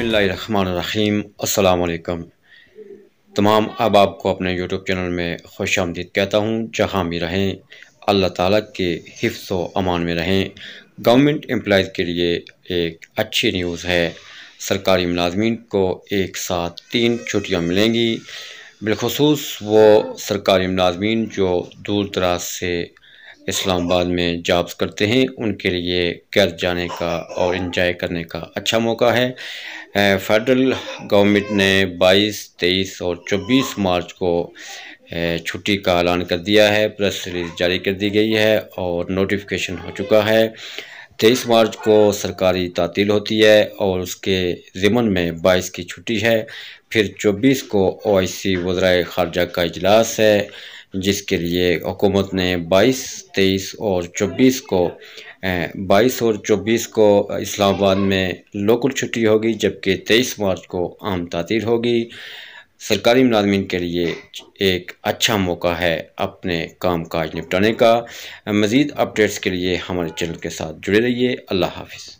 बसमीम् अल्लाम तमाम अब आपको अपने यूट्यूब चैनल में खुश आमदीद कहता हूँ जहाँ भी रहें अल्लाह ताला के हिफ्स अमान में रहें गवर्नमेंट एम्प्लॉज़ के लिए एक अच्छी न्यूज़ है सरकारी मुलाजमीन को एक साथ तीन छुट्टियाँ मिलेंगी बिलखसूस वो सरकारी मुलाजमीन जो दूर दराज से इस्लामाबाद में जॉब्स करते हैं उनके लिए कर जाने का और इंजॉय करने का अच्छा मौका है फेडरल गवर्नमेंट ने 22, 23 और 24 मार्च को छुट्टी का ऐलान कर दिया है प्रेस रिलीज जारी कर दी गई है और नोटिफिकेशन हो चुका है तेईस मार्च को सरकारी तातील होती है और उसके ज़िमन में बाईस की छुट्टी है फिर चौबीस को ओ आई सी वजरा खारजा का इजलास है जिसके लिए हुकूमत ने 22, 23 और 24 को 22 और 24 को इस्लामाबाद में लोकल छुट्टी होगी जबकि 23 मार्च को आम तातील होगी सरकारी मुलाजमन के लिए एक अच्छा मौका है अपने काम काज निपटाने का मज़ीद अपडेट्स के लिए हमारे चैनल के साथ जुड़े रहिए अल्लाह हाफिज़